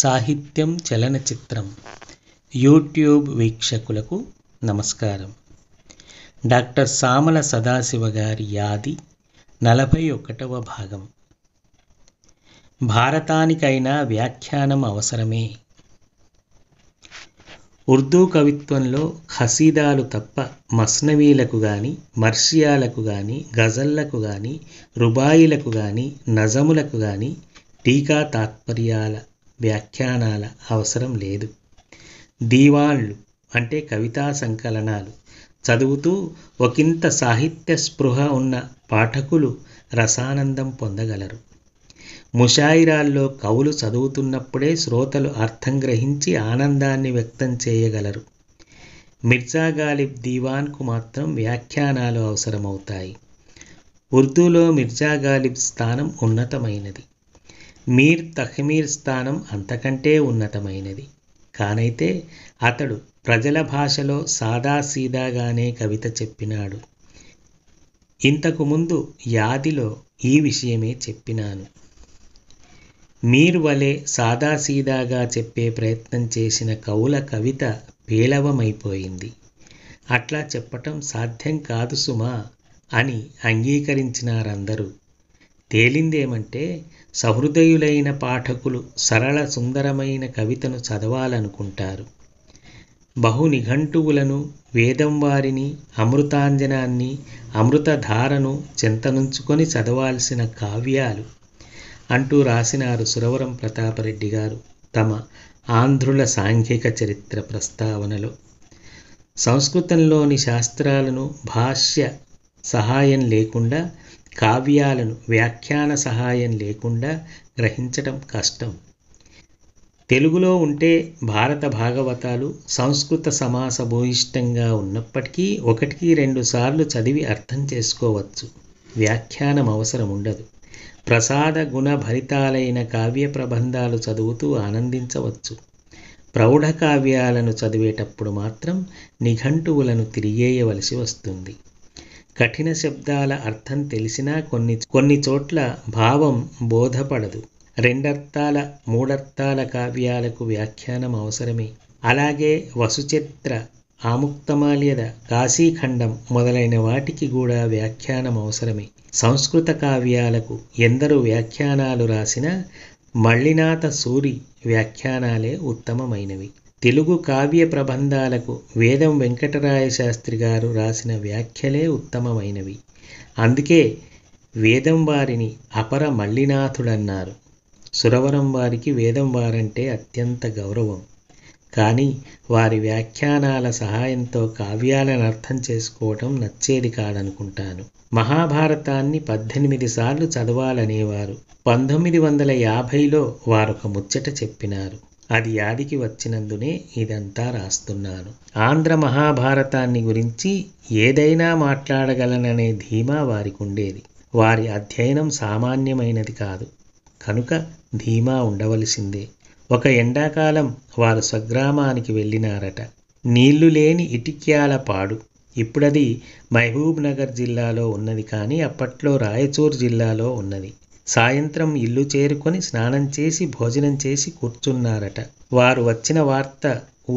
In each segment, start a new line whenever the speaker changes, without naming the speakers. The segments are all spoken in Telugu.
సాహిత్యం చలనచిత్రం యూట్యూబ్ వీక్షకులకు నమస్కారం డాక్టర్ సామల సదాశివ గారి యాది నలభై ఒకటవ భాగం భారతానికైనా వ్యాఖ్యానం అవసరమే ఉర్దూ కవిత్వంలో ఖసీదాలు తప్ప మస్నవీలకు కానీ మర్షియాలకు కానీ గజల్లకు కానీ రుబాయిలకు కానీ నజములకు కానీ టీకా తాత్పర్యాల వ్యాఖ్యానాల అవసరం లేదు దీవాళ్ళు అంటే కవితా సంకలనాలు చదువుతూ ఒకంత సాహిత్య స్పృహ ఉన్న పాఠకులు రసానందం పొందగలరు ముషాయిరాల్లో కవులు చదువుతున్నప్పుడే శ్రోతలు అర్థం గ్రహించి ఆనందాన్ని వ్యక్తం చేయగలరు మిర్జా గాలిబ్ దీవాన్కు మాత్రం వ్యాఖ్యానాలు అవసరమవుతాయి ఉర్దూలో మిర్జా గాలిబ్ స్థానం ఉన్నతమైనది మీర్ తహ్మీర్ స్థానం అంతకంటే ఉన్నతమైనది కానైతే అతడు ప్రజల భాషలో సాదాసీదాగానే కవిత చెప్పినాడు ఇంతకు ముందు యాదిలో ఈ విషయమే చెప్పినాను మీర్ వలె సాదాసీదాగా చెప్పే ప్రయత్నం చేసిన కవుల కవిత పేలవమైపోయింది అట్లా చెప్పటం సాధ్యం కాదు సుమా అని అంగీకరించినారందరూ తేలిందేమంటే సహృదయులైన పాఠకులు సరళ సుందరమైన కవితను చదవాలనుకుంటారు బహు నిఘంటువులను వేదం వారిని అమృతాంజనాన్ని అమృతధారను చింతనుంచుకొని చదవాల్సిన కావ్యాలు అంటూ రాసినారు సురవరం ప్రతాపరెడ్డి గారు తమ ఆంధ్రుల సాంఘిక చరిత్ర ప్రస్తావనలో సంస్కృతంలోని శాస్త్రాలను భాష్య సహాయం లేకుండా కావ్యాలను వ్యాఖ్యాన సహాయం లేకుండా గ్రహించటం కష్టం తెలుగులో ఉంటే భారత భాగవతాలు సంస్కృత సమాస భూయిష్టంగా ఉన్నప్పటికీ ఒకటికి రెండు సార్లు చదివి అర్థం చేసుకోవచ్చు వ్యాఖ్యానం అవసరం ఉండదు ప్రసాద గుణ భరితాలైన కావ్య ప్రబంధాలు చదువుతూ ఆనందించవచ్చు ప్రౌఢ కావ్యాలను చదివేటప్పుడు మాత్రం నిఘంటువులను తిరిగేయవలసి వస్తుంది కఠిన శబ్దాల అర్థం తెలిసినా కొన్ని కొన్ని చోట్ల భావం బోధపడదు రెండర్థాల మూడర్థాల కావ్యాలకు వ్యాఖ్యానం అవసరమే అలాగే వసుచిత్ర ఆముక్తమాల్యద కాశీఖండం మొదలైన వాటికి కూడా వ్యాఖ్యానం అవసరమే సంస్కృత కావ్యాలకు ఎందరు వ్యాఖ్యానాలు రాసినా మళ్ళీనాథ సూరి వ్యాఖ్యానాలే ఉత్తమమైనవి తెలుగు కావ్య ప్రబంధాలకు వేదం వెంకటరాయ శాస్త్రి గారు రాసిన వ్యాఖ్యలే ఉత్తమమైనవి అందుకే వేదం వారిని అపర మల్లినాథుడన్నారు సురవరం వారికి వేదం వారంటే అత్యంత గౌరవం కానీ వారి వ్యాఖ్యానాల సహాయంతో కావ్యాలను అర్థం చేసుకోవటం నచ్చేది కాదనుకుంటాను మహాభారతాన్ని పద్దెనిమిది సార్లు చదవాలనేవారు పంతొమ్మిది వందల యాభైలో వారొక ముచ్చట చెప్పినారు అది యాదికి వచ్చినందునే ఇదంతా రాస్తున్నాను ఆంధ్ర మహాభారతాన్ని గురించి ఏదైనా మాట్లాడగలననే ధీమా వారికి ఉండేది వారి అధ్యయనం సామాన్యమైనది కాదు కనుక ధీమా ఉండవలసిందే ఒక ఎండాకాలం వారు స్వగ్రామానికి వెళ్ళినారట నీళ్లు లేని ఇటిక్యాల పాడు ఇప్పుడది మహబూబ్ నగర్ జిల్లాలో ఉన్నది కానీ అప్పట్లో రాయచూర్ జిల్లాలో ఉన్నది సాయంత్రం ఇల్లు చేరుకొని స్నానం చేసి భోజనం చేసి కూర్చున్నారట వారు వచ్చిన వార్త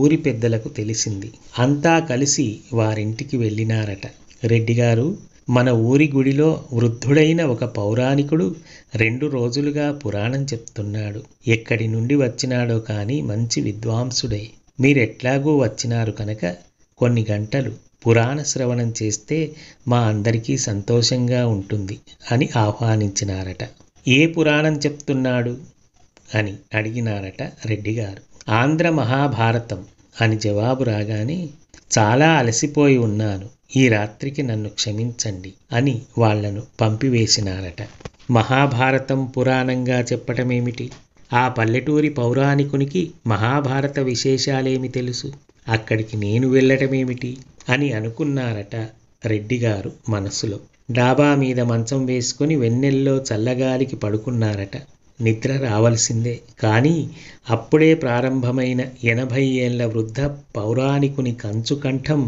ఊరి పెద్దలకు తెలిసింది అంతా కలిసి వారింటికి వెళ్ళినారట రెడ్డిగారు మన ఊరి గుడిలో వృద్ధుడైన ఒక పౌరాణికుడు రెండు రోజులుగా పురాణం చెప్తున్నాడు ఎక్కడి నుండి వచ్చినాడో కానీ మంచి విద్వాంసుడే మీరెట్లాగూ వచ్చినారు కనుక కొన్ని గంటలు పురాణ శ్రవణం చేస్తే మా అందరికీ సంతోషంగా ఉంటుంది అని ఆహ్వానించినారట ఏ పురాణం చెప్తున్నాడు అని అడిగినారట రెడ్డిగారు ఆంధ్ర మహాభారతం అని జవాబు రాగానే చాలా అలసిపోయి ఉన్నాను ఈ రాత్రికి నన్ను క్షమించండి అని వాళ్లను పంపివేసినారట మహాభారతం పురాణంగా చెప్పటమేమిటి ఆ పల్లెటూరి పౌరాణికునికి మహాభారత విశేషాలేమి తెలుసు అక్కడికి నేను వెళ్ళటమేమిటి అని అనుకున్నారట రెడ్డిగారు మనసులో డాబా మీద మంచం వేసుకుని వెన్నెల్లో చల్లగాలికి పడుకున్నారట నిద్ర రావలసిందే కానీ అప్పుడే ప్రారంభమైన ఎనభై ఏళ్ల వృద్ధ పౌరాణికుని కంచుకంఠం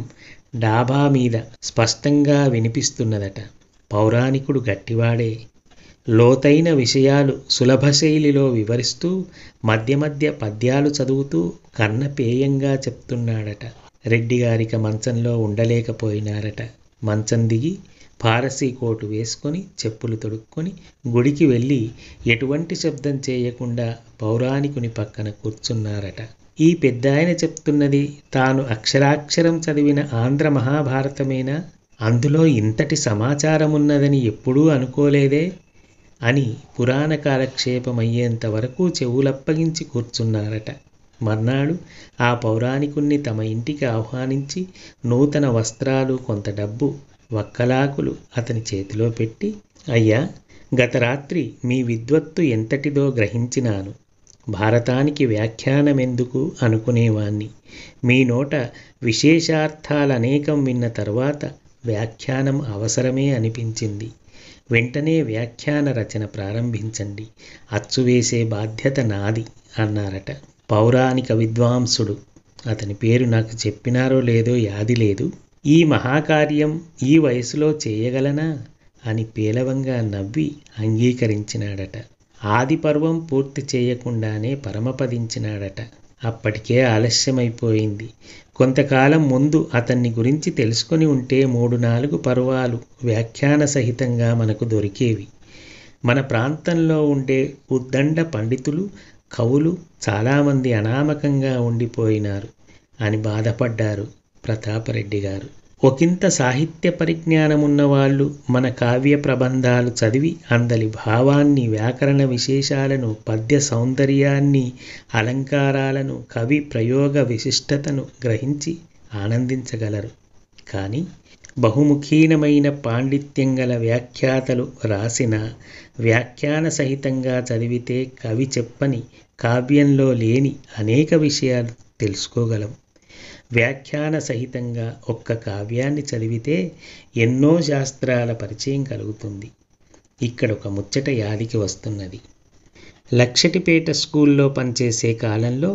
డాబా మీద స్పష్టంగా వినిపిస్తున్నదట పౌరాణికుడు గట్టివాడే లోతైన విషయాలు సులభ శైలిలో వివరిస్తూ మధ్య మధ్య పద్యాలు చదువుతూ కన్నపేయంగా చెప్తున్నాడట రెడ్డిగారిక మంచంలో ఉండలేకపోయినారట మంచం దిగి పారసీ కోటు వేసుకొని చెప్పులు తొడుక్కొని గుడికి వెళ్ళి ఎటువంటి శబ్దం చేయకుండా పౌరాణికుని పక్కన కూర్చున్నారట ఈ పెద్ద ఆయన చెప్తున్నది తాను అక్షరాక్షరం చదివిన ఆంధ్ర మహాభారతమేనా అందులో ఇంతటి సమాచారం ఉన్నదని ఎప్పుడూ అనుకోలేదే అని పురాణ కాలక్షేపమయ్యేంత వరకు చెవులప్పగించి కూర్చున్నారట మర్నాడు ఆ పౌరాణికుణ్ణి తమ ఇంటికి ఆహ్వానించి నూతన వస్త్రాలు కొంత డబ్బు వక్కలాకులు అతని చేతిలో పెట్టి అయ్యా గత రాత్రి మీ విద్వత్తు ఎంతటిదో గ్రహించినాను భారతానికి వ్యాఖ్యానమెందుకు అనుకునేవాణ్ణి మీ నోట విశేషార్థాలనేకం విన్న తర్వాత వ్యాఖ్యానం అవసరమే అనిపించింది వెంటనే వ్యాఖ్యాన రచన ప్రారంభించండి అచ్చువేసే బాధ్యత నాది అన్నారట పౌరాణిక విద్వాంసుడు అతని పేరు నాకు చెప్పినారో లేదో యాది లేదు ఈ మహాకార్యం ఈ వయసులో చేయగలనా అని పేలవంగా నవ్వి అంగీకరించినాడట ఆది పర్వం పూర్తి చేయకుండానే పరమపదించినాడట అప్పటికే ఆలస్యమైపోయింది కొంతకాలం ముందు అతన్ని గురించి తెలుసుకొని ఉంటే మూడు నాలుగు పర్వాలు వ్యాఖ్యాన సహితంగా మనకు దొరికేవి మన ప్రాంతంలో ఉండే ఉద్దండ పండితులు కవులు చాలామంది అనామకంగా ఉండిపోయినారు అని బాధపడ్డారు ప్రతాపరెడ్డి గారు ఒకంత సాహిత్య పరిజ్ఞానమున్నవాళ్ళు మన కావ్య ప్రబంధాలు చదివి అందలి భావాన్ని వ్యాకరణ విశేషాలను పద్య సౌందర్యాన్ని అలంకారాలను కవి ప్రయోగ విశిష్టతను గ్రహించి ఆనందించగలరు కానీ బహుముఖీనమైన పాండిత్యం గల వ్యాఖ్యాతలు రాసిన వ్యాఖ్యాన సహితంగా చదివితే కవి చెప్పని కావ్యంలో లేని అనేక విషయాలు తెలుసుకోగలం వ్యాఖ్యాన సహితంగా ఒక్క కావ్యాన్ని చదివితే ఎన్నో శాస్త్రాల పరిచయం కలుగుతుంది ఇక్కడ ఒక ముచ్చట యాదికి వస్తున్నది లక్షటిపేట స్కూల్లో పనిచేసే కాలంలో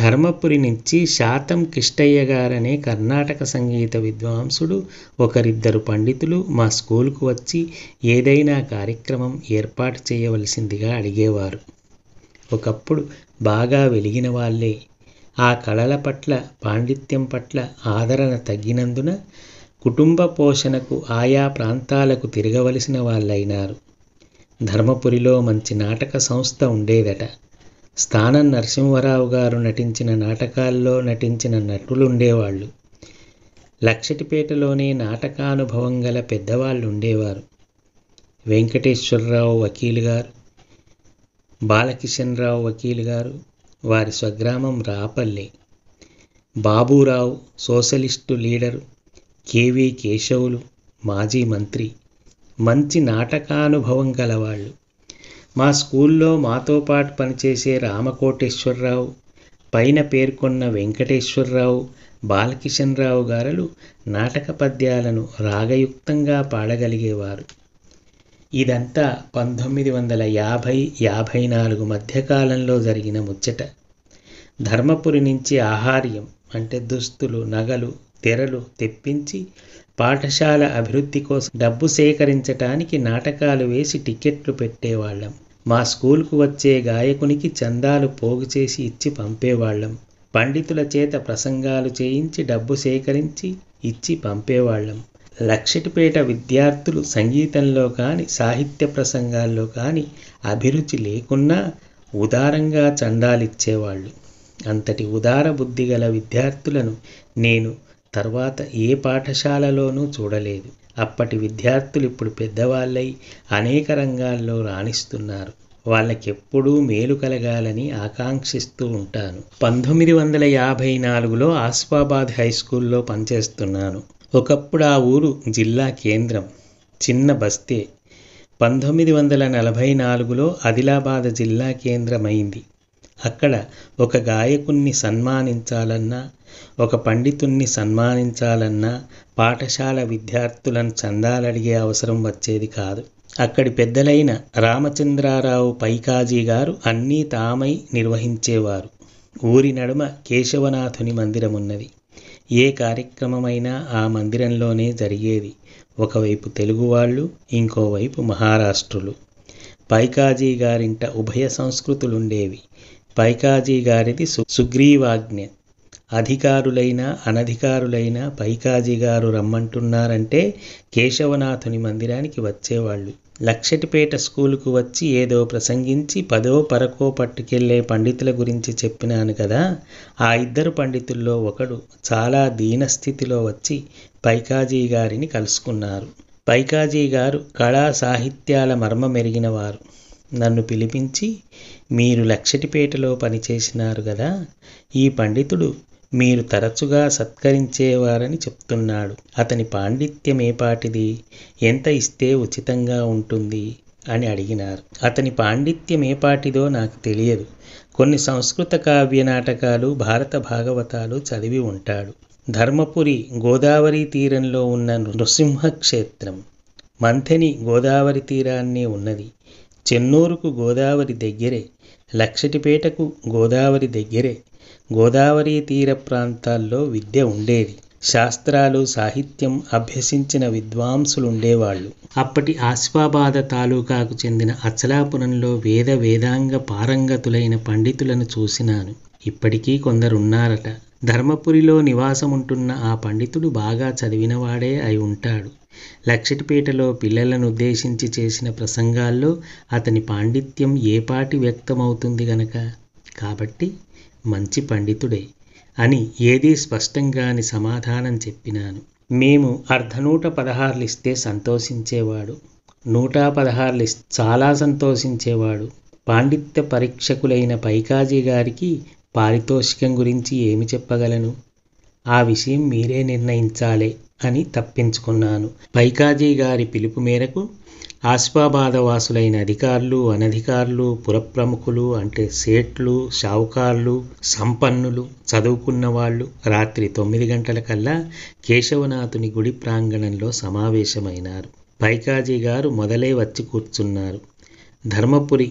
ధర్మపురి నుంచి శాతం కిష్టయ్య గారనే కర్ణాటక సంగీత విద్వాంసుడు ఒకరిద్దరు పండితులు మా స్కూలుకు వచ్చి ఏదైనా కార్యక్రమం ఏర్పాటు చేయవలసిందిగా అడిగేవారు ఒకప్పుడు బాగా వెలిగిన వాళ్ళే ఆ కళల పట్ల పాండిత్యం పట్ల ఆదరణ తగ్గినందున కుటుంబ పోషణకు ఆయా ప్రాంతాలకు తిరగవలసిన వాళ్ళైనారు ధర్మపురిలో మంచి నాటక సంస్థ ఉండేదట స్థానం నరసింహరావు గారు నటించిన నాటకాల్లో నటించిన నటులుండేవాళ్ళు లక్షటిపేటలోనే నాటకానుభవం గల పెద్దవాళ్ళు ఉండేవారు వెంకటేశ్వరరావు వకీలు గారు బాలకిషన్ రావు వకీలు గారు వారి స్వగ్రామం Rapalli Baburao socialist leader K V Keshavulu మాజీ మంత్రి మంచి నాటకానుభవం గలవాళ్ళు మా స్కూల్లో మాతో పాటు పనిచేసే రామకోటేశ్వరరావు పైన పేర్కొన్న వెంకటేశ్వరరావు బాలకిషన్ రావు గారులు నాటక పద్యాలను రాగయుక్తంగా పాడగలిగేవారు ఇదంతా పంతొమ్మిది వందల యాభై యాభై నాలుగు మధ్యకాలంలో జరిగిన ముచ్చట ధర్మపురి నుంచి ఆహార్యం అంటే దుస్తులు నగలు తెరలు తెప్పించి పాఠశాల అభివృద్ధి కోసం డబ్బు సేకరించటానికి నాటకాలు వేసి టికెట్లు పెట్టేవాళ్ళం మా స్కూల్కు వచ్చే గాయకునికి చందాలు పోగు చేసి ఇచ్చి పంపేవాళ్ళం పండితుల చేత ప్రసంగాలు చేయించి డబ్బు సేకరించి ఇచ్చి పంపేవాళ్ళం లక్షటిపేట విద్యార్థులు సంగీతంలో కానీ సాహిత్య ప్రసంగాల్లో కానీ అభిరుచి లేకున్నా ఉదారంగా చండాలిచ్చేవాళ్ళు అంతటి ఉదార బుద్ధి గల విద్యార్థులను నేను తర్వాత ఏ పాఠశాలలోనూ చూడలేదు అప్పటి విద్యార్థులు ఇప్పుడు పెద్దవాళ్ళై అనేక రంగాల్లో రాణిస్తున్నారు వాళ్ళకెప్పుడూ మేలు కలగాలని ఆకాంక్షిస్తూ ఉంటాను పంతొమ్మిది వందల యాభై నాలుగులో ఆస్వాబాద్ హై స్కూల్లో పనిచేస్తున్నాను ఒకప్పుడు ఆ ఊరు జిల్లా కేంద్రం చిన్న బస్తే పంతొమ్మిది వందల నలభై నాలుగులో ఆదిలాబాద్ జిల్లా కేంద్రమైంది అక్కడ ఒక గాయకుణ్ణి సన్మానించాలన్నా ఒక పండితుణ్ణి సన్మానించాలన్నా పాఠశాల విద్యార్థులను చందాలడిగే అవసరం వచ్చేది కాదు అక్కడి పెద్దలైన రామచంద్రారావు పైకాజీ గారు అన్నీ తామై నిర్వహించేవారు ఊరి నడుమ కేశవనాథుని మందిరం ఉన్నది ఏ కార్యక్రమమైనా ఆ మందిరంలోనే జరిగేది ఒకవైపు తెలుగువాళ్ళు ఇంకోవైపు మహారాష్ట్రులు పైకాజీ గారింట ఉభయ సంస్కృతులుండేవి పైకాజీ గారిది సుగ్రీవాజ్ఞ అధికారులైన అనధికారులైన పైకాజీ గారు రమ్మంటున్నారంటే కేశవనాథుని మందిరానికి వచ్చేవాళ్ళు లక్షటిపేట స్కూలుకు వచ్చి ఏదో ప్రసంగించి పదో పరకో పట్టుకెళ్లే పండితుల గురించి చెప్పినాను కదా ఆ ఇద్దరు పండితుల్లో ఒకడు చాలా దీనస్థితిలో వచ్చి పైకాజీ గారిని కలుసుకున్నారు పైకాజీ గారు కళా సాహిత్యాల మర్మ మెరిగినవారు నన్ను పిలిపించి మీరు లక్షటిపేటలో పనిచేసినారు కదా ఈ పండితుడు మీరు తరచుగా సత్కరించేవారని చెప్తున్నాడు అతని పాండిత్యమేపాటిది ఎంత ఇస్తే ఉచితంగా ఉంటుంది అని అడిగినారు అతని పాండిత్యమేపాటిదో నాకు తెలియదు కొన్ని సంస్కృత కావ్య నాటకాలు భారత భాగవతాలు చదివి ఉంటాడు ధర్మపురి గోదావరి తీరంలో ఉన్న నృసింహ క్షేత్రం మంథని గోదావరి తీరాన్నే ఉన్నది చెన్నూరుకు గోదావరి దగ్గరే లక్షటిపేటకు గోదావరి దగ్గరే గోదావరి తీర ప్రాంతాల్లో విద్య ఉండేది శాస్త్రాలు సాహిత్యం అభ్యసించిన విద్వాంసులు ఉండేవాళ్ళు అప్పటి ఆసిఫాబాద తాలూకాకు చెందిన అచలాపురంలో వేద వేదాంగ పారంగతులైన పండితులను చూసినాను ఇప్పటికీ కొందరున్నారట ధర్మపురిలో నివాసముంటున్న ఆ పండితుడు బాగా చదివినవాడే అయి ఉంటాడు లక్షటిపేటలో పిల్లలను ఉద్దేశించి చేసిన ప్రసంగాల్లో అతని పాండిత్యం ఏపాటి వ్యక్తమవుతుంది గనక కాబట్టి మంచి పండితుడే అని ఏదీ స్పష్టంగాని సమాధానం చెప్పినాను మేము అర్ధనూట పదహార్లిస్తే సంతోషించేవాడు నూట పదహార్లు చాలా సంతోషించేవాడు పాండిత్య పరీక్షకులైన పైకాజీ గారికి పారితోషికం గురించి ఏమి చెప్పగలను ఆ విషయం మీరే నిర్ణయించాలే అని తప్పించుకున్నాను పైకాజీ గారి పిలుపు మేరకు వాసులైన అధికారులు అనధికారులు పురప్రముఖులు అంటే సేట్లు షావుకార్లు సంపన్నులు చదువుకున్న వాళ్ళు రాత్రి తొమ్మిది గంటలకల్లా కేశవనాథుని గుడి ప్రాంగణంలో సమావేశమైనారు పైకాజీ గారు మొదలై వచ్చి కూర్చున్నారు ధర్మపురి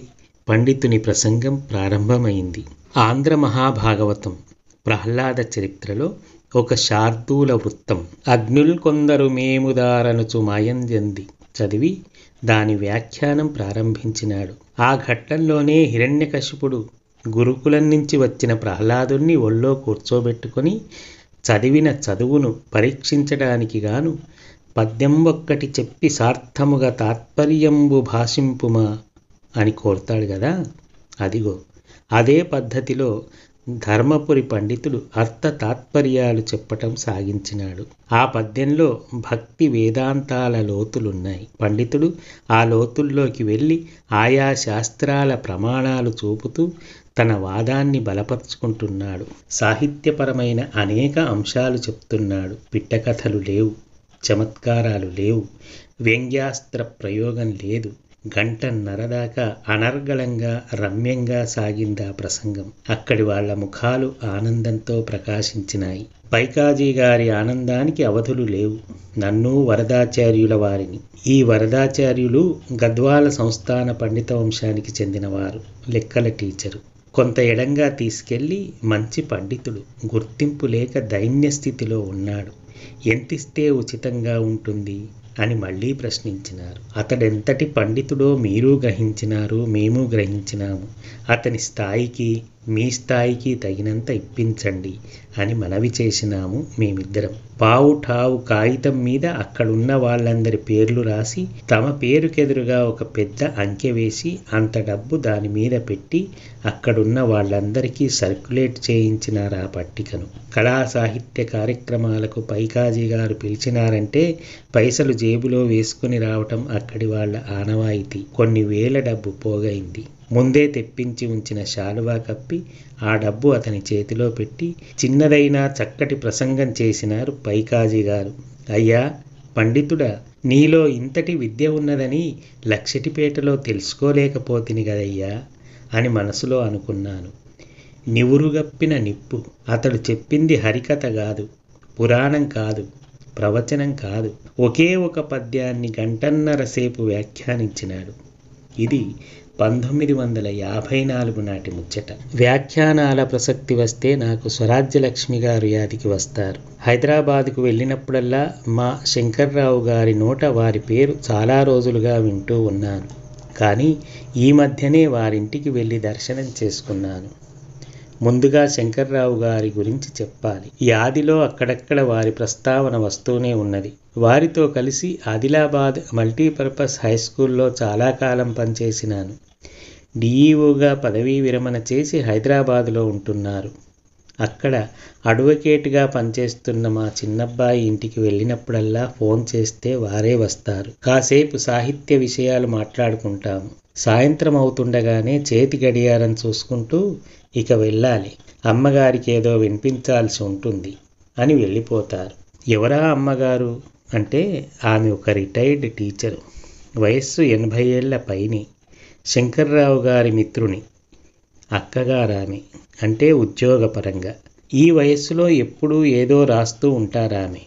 పండితుని ప్రసంగం ప్రారంభమైంది ఆంధ్ర మహాభాగవతం ప్రహ్లాద చరిత్రలో ఒక శార్దూల వృత్తం అగ్నుల్ కొందరు మేముదారనుచు మాయం చెంది చదివి దాని వ్యాఖ్యానం ప్రారంభించినాడు ఆ ఘట్టంలోనే హిరణ్యకశిపుడు గురుకులం నుంచి వచ్చిన ప్రహ్లాదుణ్ణి ఒళ్ళో కూర్చోబెట్టుకొని చదివిన చదువును పరీక్షించడానికి గాను పద్యం ఒక్కటి చెప్పి సార్థముగా తాత్పర్యంబు భాషింపుమా అని కోరుతాడు కదా అదిగో అదే పద్ధతిలో ధర్మపురి పండితుడు అర్థ తాత్పర్యాలు చెప్పటం సాగించినాడు ఆ పద్యంలో భక్తి వేదాంతాల లోతులున్నాయి పండితుడు ఆ లోతుల్లోకి వెళ్ళి ఆయా శాస్త్రాల ప్రమాణాలు చూపుతూ తన వాదాన్ని బలపరుచుకుంటున్నాడు సాహిత్యపరమైన అనేక అంశాలు చెప్తున్నాడు పిట్టకథలు లేవు చమత్కారాలు లేవు వ్యంగ్యాస్త్ర ప్రయోగం లేదు గంటన్నర దాకా అనర్గళంగా రమ్యంగా సాగిందా ప్రసంగం అక్కడి వాళ్ల ముఖాలు ఆనందంతో ప్రకాశించినాయి పైకాజీ గారి ఆనందానికి అవధులు లేవు నన్ను వరదాచార్యుల వారిని ఈ వరదాచార్యులు గద్వాల సంస్థాన పండిత వంశానికి చెందినవారు లెక్కల టీచరు కొంత ఎడంగా తీసుకెళ్ళి మంచి పండితుడు గుర్తింపు లేక దైన్య స్థితిలో ఉన్నాడు ఎంతిస్తే ఉచితంగా ఉంటుంది అని మళ్ళీ ప్రశ్నించినారు అతడెంతటి పండితుడో మీరు గ్రహించినారు మేము గ్రహించినాము అతని స్థాయికి మీ స్థాయికి తగినంత ఇప్పించండి అని మనవి చేసినాము మేమిద్దరం పావు ఠావు కాగితం మీద అక్కడున్న వాళ్ళందరి పేర్లు రాసి తమ పేరుకెదురుగా ఒక పెద్ద అంకె వేసి అంత డబ్బు దాని మీద పెట్టి అక్కడున్న వాళ్ళందరికీ సర్క్యులేట్ చేయించినారు ఆ పట్టికను కళా సాహిత్య కార్యక్రమాలకు పైకాజీ గారు పిలిచినారంటే పైసలు జేబులో వేసుకుని రావటం అక్కడి వాళ్ళ ఆనవాయితీ కొన్ని వేల డబ్బు పోగైంది ముందే తెప్పించి ఉంచిన శాలువా కప్పి ఆ డబ్బు అతని చేతిలో పెట్టి చిన్నదైనా చక్కటి ప్రసంగం చేసినారు పైకాజీ గారు అయ్యా పండితుడా నీలో ఇంతటి విద్య ఉన్నదని లక్షటిపేటలో తెలుసుకోలేకపోతిని కదయ్యా అని మనసులో అనుకున్నాను నివురుగప్పిన నిప్పు అతడు చెప్పింది హరికథ కాదు పురాణం కాదు ప్రవచనం కాదు ఒకే ఒక పద్యాన్ని గంటన్నర సేపు వ్యాఖ్యానించినాడు ఇది పంతొమ్మిది వందల యాభై నాలుగు నాటి ముచ్చట వ్యాఖ్యానాల ప్రసక్తి వస్తే నాకు స్వరాజ్యలక్ష్మి గారు యాదికి వస్తారు హైదరాబాద్కు వెళ్ళినప్పుడల్లా మా శంకర్రావు గారి నోట వారి పేరు చాలా రోజులుగా వింటూ ఉన్నాను కానీ ఈ మధ్యనే వారింటికి వెళ్ళి దర్శనం చేసుకున్నాను ముందుగా శంకర్రావు గారి గురించి చెప్పాలి ఈ ఆదిలో అక్కడక్కడ వారి ప్రస్తావన వస్తూనే ఉన్నది వారితో కలిసి ఆదిలాబాద్ మల్టీపర్పస్ హై స్కూల్లో చాలా కాలం పనిచేసినాను డిఈఓగా పదవీ విరమణ చేసి హైదరాబాదులో ఉంటున్నారు అక్కడ అడ్వకేట్గా పనిచేస్తున్న మా చిన్నబ్బాయి ఇంటికి వెళ్ళినప్పుడల్లా ఫోన్ చేస్తే వారే వస్తారు కాసేపు సాహిత్య విషయాలు మాట్లాడుకుంటాము సాయంత్రం అవుతుండగానే చేతి గడియారం చూసుకుంటూ ఇక వెళ్ళాలి అమ్మగారికి ఏదో వినిపించాల్సి ఉంటుంది అని వెళ్ళిపోతారు ఎవరా అమ్మగారు అంటే ఆమె ఒక రిటైర్డ్ టీచరు వయస్సు ఎనభై ఏళ్ల పైని శంకర్రావు గారి మిత్రుని అక్కగారామె అంటే ఉద్యోగపరంగా ఈ వయస్సులో ఎప్పుడూ ఏదో రాస్తూ ఉంటారామె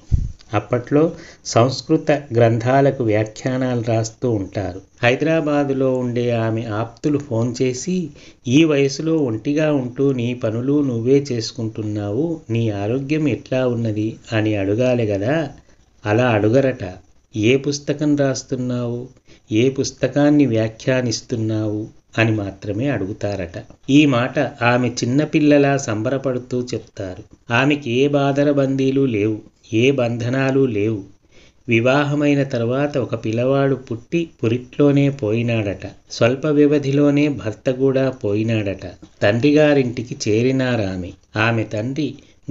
అప్పట్లో సంస్కృత గ్రంథాలకు వ్యాఖ్యానాలు రాస్తూ ఉంటారు హైదరాబాదులో ఉండే ఆమె ఆప్తులు ఫోన్ చేసి ఈ వయసులో ఒంటిగా ఉంటూ నీ పనులు నువ్వే చేసుకుంటున్నావు నీ ఆరోగ్యం ఎట్లా ఉన్నది అని అడగాలి కదా అలా అడుగరట ఏ పుస్తకం రాస్తున్నావు ఏ పుస్తకాన్ని వ్యాఖ్యానిస్తున్నావు అని మాత్రమే అడుగుతారట ఈ మాట ఆమె చిన్నపిల్లలా సంబరపడుతూ చెప్తారు ఆమెకి ఏ బాధర బందీలు లేవు ఏ బంధనాలు లేవు వివాహమైన తర్వాత ఒక పిల్లవాడు పుట్టి పురిట్లోనే పోయినాడట స్వల్ప వ్యవధిలోనే భర్త కూడా పోయినాడట తండ్రిగారింటికి చేరినారామె ఆమె తండ్రి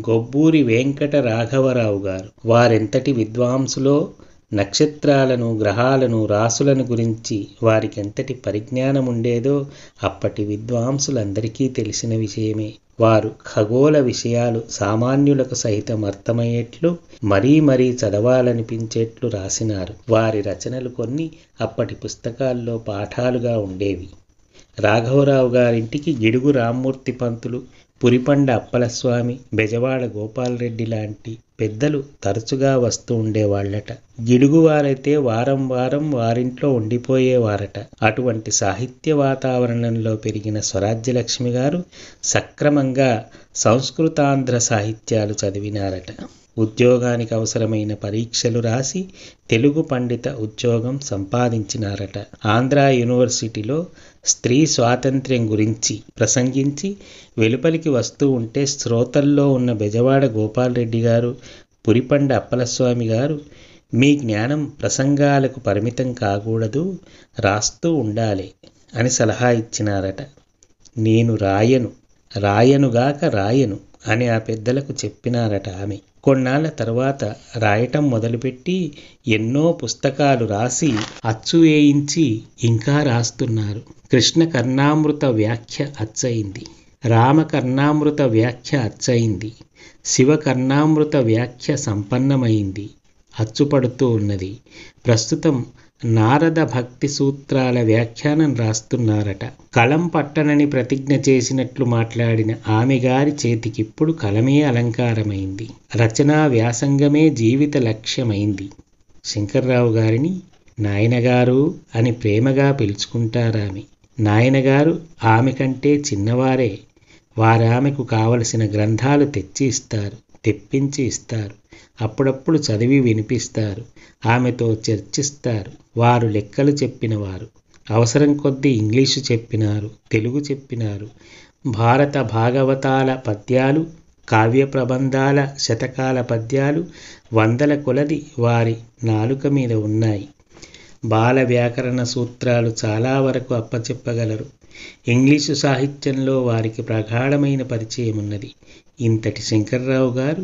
గొబ్బూరి వెంకట రాఘవరావు గారు వారెంతటి విద్వాంసులో నక్షత్రాలను గ్రహాలను రాసులను గురించి వారికెంతటి పరిజ్ఞానం ఉండేదో అప్పటి విద్వాంసులందరికీ తెలిసిన విషయమే వారు ఖగోళ విషయాలు సామాన్యులకు సహితం అర్థమయ్యేట్లు మరీ మరీ చదవాలనిపించేట్లు రాసినారు వారి రచనలు కొన్ని అప్పటి పుస్తకాల్లో పాఠాలుగా ఉండేవి రాఘవరావు గారింటికి గిడుగు రామ్మూర్తి పంతులు పురిపండ అప్పలస్వామి బెజవాడ గోపాలరెడ్డి లాంటి పెద్దలు తరచుగా వస్తూ ఉండేవాళ్లట గిడుగువారైతే వారం వారం వారింట్లో ఉండిపోయేవారట అటువంటి సాహిత్య వాతావరణంలో పెరిగిన స్వరాజ్యలక్ష్మి గారు సక్రమంగా సంస్కృతాంధ్ర సాహిత్యాలు చదివినారట ఉద్యోగానికి అవసరమైన పరీక్షలు రాసి తెలుగు పండిత ఉద్యోగం సంపాదించినారట ఆంధ్ర యూనివర్సిటీలో స్త్రీ స్వాతంత్ర్యం గురించి ప్రసంగించి వెలుపలికి వస్తూ ఉంటే శ్రోతల్లో ఉన్న బెజవాడ గోపాలరెడ్డి గారు పురిపండ అప్పలస్వామి గారు మీ జ్ఞానం ప్రసంగాలకు పరిమితం కాకూడదు రాస్తూ ఉండాలి అని సలహా ఇచ్చినారట నేను రాయను రాయనుగాక రాయను అని ఆ పెద్దలకు చెప్పినారట ఆమె కొన్నాళ్ళ తర్వాత రాయటం మొదలుపెట్టి ఎన్నో పుస్తకాలు రాసి అచ్చు వేయించి ఇంకా రాస్తున్నారు కృష్ణ కర్ణామృత వ్యాఖ్య అచ్చయింది రామ కర్ణామృత వ్యాఖ్య అచ్చయింది శివ కర్ణామృత వ్యాఖ్య సంపన్నమైంది అచ్చుపడుతూ ఉన్నది ప్రస్తుతం నారద భక్తి సూత్రాల వ్యాఖ్యానం రాస్తున్నారట కలం పట్టనని ప్రతిజ్ఞ చేసినట్లు మాట్లాడిన ఆమె గారి చేతికిప్పుడు కలమే అలంకారమైంది రచనా వ్యాసంగమే జీవిత లక్ష్యమైంది శంకర్రావు గారిని నాయనగారు అని ప్రేమగా పిలుచుకుంటారామె నాయనగారు ఆమె కంటే చిన్నవారే వారామెకు కావలసిన గ్రంథాలు తెచ్చి ఇస్తారు తెప్పించి ఇస్తారు అప్పుడప్పుడు చదివి వినిపిస్తారు ఆమెతో చర్చిస్తారు వారు లెక్కలు చెప్పినవారు అవసరం కొద్దీ ఇంగ్లీషు చెప్పినారు తెలుగు చెప్పినారు భారత భాగవతాల పద్యాలు కావ్య ప్రబంధాల శతకాల పద్యాలు వందల కొలది వారి నాలుక మీద ఉన్నాయి బాల వ్యాకరణ సూత్రాలు చాలా వరకు అప్పచెప్పగలరు ఇంగ్లీషు సాహిత్యంలో వారికి ప్రగాఢమైన పరిచయం ఉన్నది ఇంతటి శంకర్రావు గారు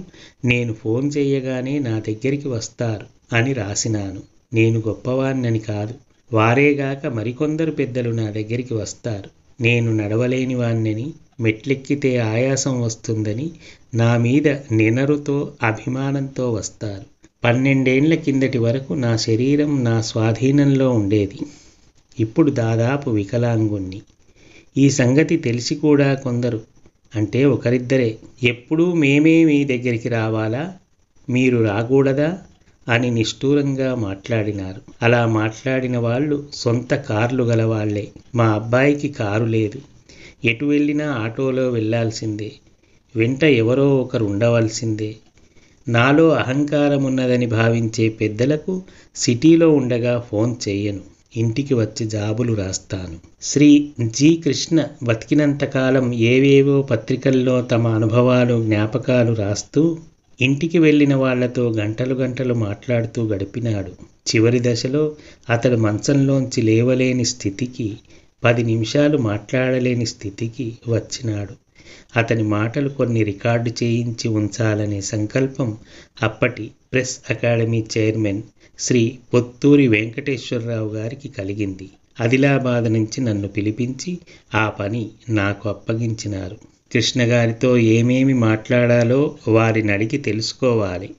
నేను ఫోన్ చేయగానే నా దగ్గరికి వస్తారు అని రాసినాను నేను గొప్పవాణ్ణని కాదు వారేగాక మరికొందరు పెద్దలు నా దగ్గరికి వస్తారు నేను నడవలేని వాణ్ణని మెట్లెక్కితే ఆయాసం వస్తుందని నా మీద నినరుతో అభిమానంతో వస్తారు పన్నెండేండ్ల కిందటి వరకు నా శరీరం నా స్వాధీనంలో ఉండేది ఇప్పుడు దాదాపు వికలాంగుణ్ణి ఈ సంగతి తెలిసి కూడా కొందరు అంటే ఒకరిద్దరే ఎప్పుడూ మేమే మీ దగ్గరికి రావాలా మీరు రాకూడదా అని నిష్ఠూరంగా మాట్లాడినారు అలా మాట్లాడిన వాళ్ళు సొంత కార్లు గలవాళ్లే మా అబ్బాయికి కారు లేదు ఎటు వెళ్ళినా ఆటోలో వెళ్లాల్సిందే వెంట ఎవరో ఒకరు ఉండవలసిందే నాలో అహంకారం ఉన్నదని భావించే పెద్దలకు సిటీలో ఉండగా ఫోన్ చెయ్యను ఇంటికి వచ్చి జాబులు రాస్తాను శ్రీ జి కృష్ణ బతికినంతకాలం ఏవేవో పత్రికల్లో తమ అనుభవాలు జ్ఞాపకాలు రాస్తూ ఇంటికి వెళ్ళిన వాళ్లతో గంటలు గంటలు మాట్లాడుతూ గడిపినాడు చివరి దశలో అతడు మంచంలోంచి లేవలేని స్థితికి పది నిమిషాలు మాట్లాడలేని స్థితికి వచ్చినాడు అతని మాటలు కొన్ని రికార్డు చేయించి ఉంచాలనే సంకల్పం అప్పటి press academy chairman Shri Pothuri Venkateswara Rao గారికి కలిగింది ఆదిలాబాద్ నుంచి నన్ను పిలిపించి ఆ పని నాకు అప్పగించినారు కృష్ణగారితో ఏమేమి మాట్లాడాలో వారిని అడిగి తెలుసుకోవాలి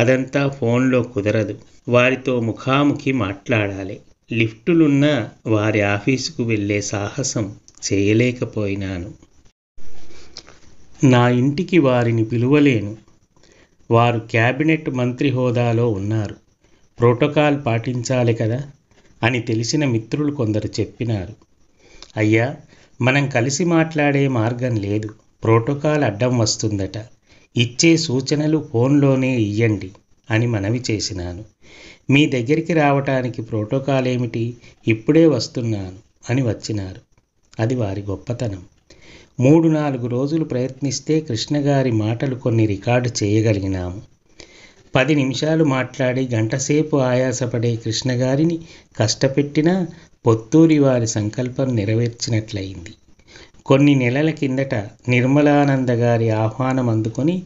అదంతా ఫోన్లో కుదరదు వారితో ముఖాముఖి మాట్లాడాలి లిఫ్టులున్న వారి ఆఫీసుకు వెళ్ళే సాహసం చేయలేకపోయినాను నా ఇంటికి వారిని పిలువలేను వారు క్యాబినెట్ మంత్రి హోదాలో ఉన్నారు ప్రోటోకాల్ పాటించాలి కదా అని తెలిసిన మిత్రులు కొందరు చెప్పినారు అయ్యా మనం కలిసి మాట్లాడే మార్గం లేదు ప్రోటోకాల్ అడ్డం వస్తుందట ఇచ్చే సూచనలు ఫోన్లోనే ఇయ్యండి అని మనవి చేసినాను మీ దగ్గరికి రావటానికి ప్రోటోకాల్ ఏమిటి ఇప్పుడే వస్తున్నాను అని వచ్చినారు అది వారి గొప్పతనం మూడు నాలుగు రోజులు ప్రయత్నిస్తే కృష్ణగారి మాటలు కొన్ని రికార్డు చేయగలిగినాము పది నిమిషాలు మాట్లాడి గంటసేపు ఆయాసపడే కృష్ణగారిని కష్టపెట్టినా పొత్తూరి వారి సంకల్పం నెరవేర్చినట్లయింది కొన్ని నెలల కిందట నిర్మలానంద గారి ఆహ్వానం అందుకొని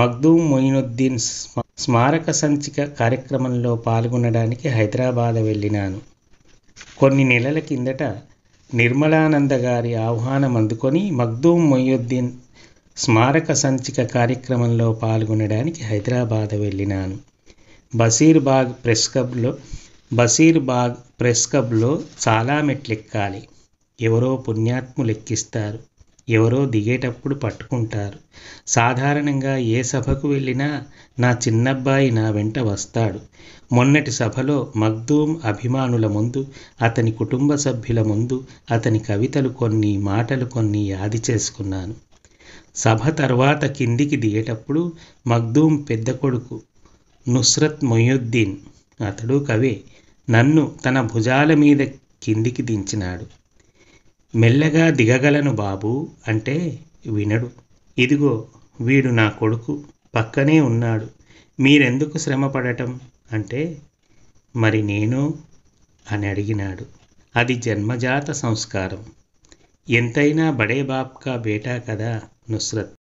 మగ్దూమ్ మొయినుద్దీన్ స్మారక సంచిక కార్యక్రమంలో పాల్గొనడానికి హైదరాబాద్ వెళ్ళినాను కొన్ని నెలల కిందట నిర్మలానంద గారి ఆహ్వానం అందుకొని మగ్దూమ్ మొయ్యుద్దీన్ స్మారక సంచిక కార్యక్రమంలో పాల్గొనడానికి హైదరాబాద్ వెళ్ళినాను బసీర్బాగ్ ప్రెస్ క్లబ్లో బసీర్బాగ్ ప్రెస్ క్లబ్లో చాలా మెట్లెక్కాలి ఎవరో పుణ్యాత్ములు ఎక్కిస్తారు ఎవరో దిగేటప్పుడు పట్టుకుంటారు సాధారణంగా ఏ సభకు వెళ్ళినా నా చిన్నబ్బాయి నా వెంట వస్తాడు మొన్నటి సభలో మగ్ధూమ్ అభిమానుల ముందు అతని కుటుంబ సభ్యుల ముందు అతని కవితలు కొన్ని మాటలు కొన్ని యాది చేసుకున్నాను సభ తర్వాత కిందికి దిగేటప్పుడు మగ్దూం పెద్ద కొడుకు నుస్రత్ మొయ్యుద్దీన్ అతడు కవే నన్ను తన భుజాల మీద కిందికి దించినాడు మెల్లగా దిగగలను బాబు అంటే వినడు ఇదిగో వీడు నా కొడుకు పక్కనే ఉన్నాడు మీరెందుకు శ్రమపడటం అంటే మరి నేను అని అడిగినాడు అది జన్మజాత సంస్కారం ఎంతైనా బడే బాప్కా బేటా కదా نصرت